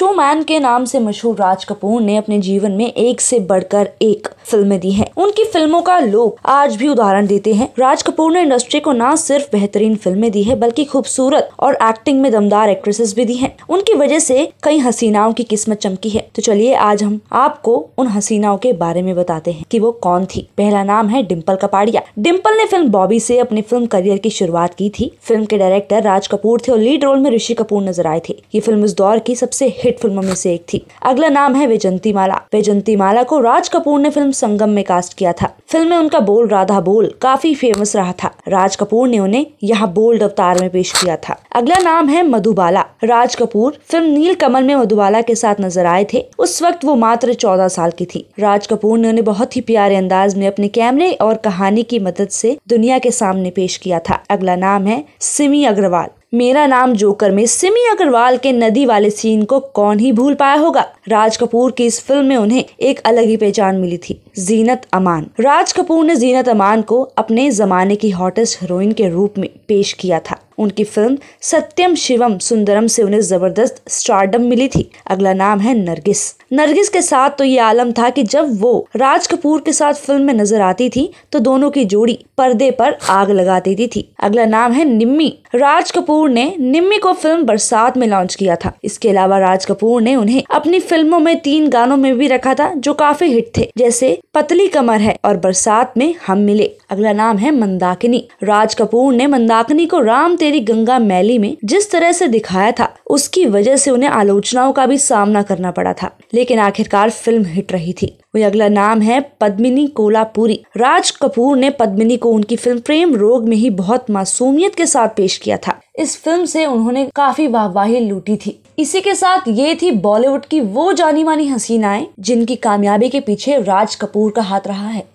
Showman के नाम से मशहूर राज कपूर ने अपने जीवन में एक से बढ़कर एक फिल्में दी हैं। उनकी फिल्मों का लोग आज भी उदाहरण देते हैं राज कपूर ने इंडस्ट्री को न सिर्फ बेहतरीन फिल्में दी है बल्कि खूबसूरत और एक्टिंग में दमदार एक्ट्रेसेस भी दी है उनकी वजह से कई हसीनाओं की किस्मत चमकी है तो चलिए आज हम आपको उन हसीनाओं के बारे में बताते हैं की वो कौन थी पहला नाम है डिम्पल कपाड़िया डिम्पल ने फिल्म बॉबी से अपने फिल्म करियर की शुरुआत की थी फिल्म के डायरेक्टर राज कपूर थे और लीड रोल में ऋषि कपूर नजर आए थे ये फिल्म उस दौर की सबसे हिट हिट फिल्मों में से एक थी अगला नाम है वेजंती माला वेजंती माला को राज कपूर ने फिल्म संगम में कास्ट किया था फिल्म में उनका बोल राधा बोल काफी फेमस रहा था राज कपूर ने उन्हें यहाँ बोल्ड अवतार में पेश किया था अगला नाम है मधुबाला राज कपूर फिल्म नील कमल में मधुबाला के साथ नजर आए थे उस वक्त वो मात्र चौदह साल की थी राज कपूर ने उन्हें बहुत ही प्यारे अंदाज में अपने कैमरे और कहानी की मदद से दुनिया के सामने पेश किया था अगला नाम है सिमी अग्रवाल मेरा नाम जोकर में सिमी अग्रवाल के नदी वाले सीन को कौन ही भूल पाया होगा राज कपूर की इस फिल्म में उन्हें एक अलग ही पहचान मिली थी जीनत अमान राज कपूर ने जीनत अमान को अपने जमाने की हॉटेस्ट हीरोइन के रूप में पेश किया था उनकी फिल्म सत्यम शिवम सुंदरम से उन्हें जबरदस्त स्टारडम मिली थी अगला नाम है नरगिस नरगिस के साथ तो ये आलम था कि जब वो राज कपूर के साथ फिल्म में नजर आती थी तो दोनों की जोड़ी पर्दे पर आग लगा देती थी अगला नाम है निम्मी राज कपूर ने निम्मी को फिल्म बरसात में लॉन्च किया था इसके अलावा राज कपूर ने उन्हें अपनी फिल्मों में तीन गानों में भी रखा था जो काफी हिट थे जैसे पतली कमर है और बरसात में हम मिले अगला नाम है मंदाकिनी राज कपूर ने मंदाकिनी को राम तेरी गंगा मैली में जिस तरह से दिखाया था उसकी वजह से उन्हें आलोचनाओं का भी सामना करना पड़ा था लेकिन आखिरकार फिल्म हिट रही थी वही अगला नाम है पद्मिनी कोलापुरी राज कपूर ने पद्मिनी को उनकी फिल्म प्रेम रोग में ही बहुत मासूमियत के साथ पेश किया था इस फिल्म से उन्होंने काफी वाहवाही लूटी थी इसी के साथ ये थी बॉलीवुड की वो जानी मानी हसीनाएं जिनकी कामयाबी के पीछे राज कपूर का हाथ रहा है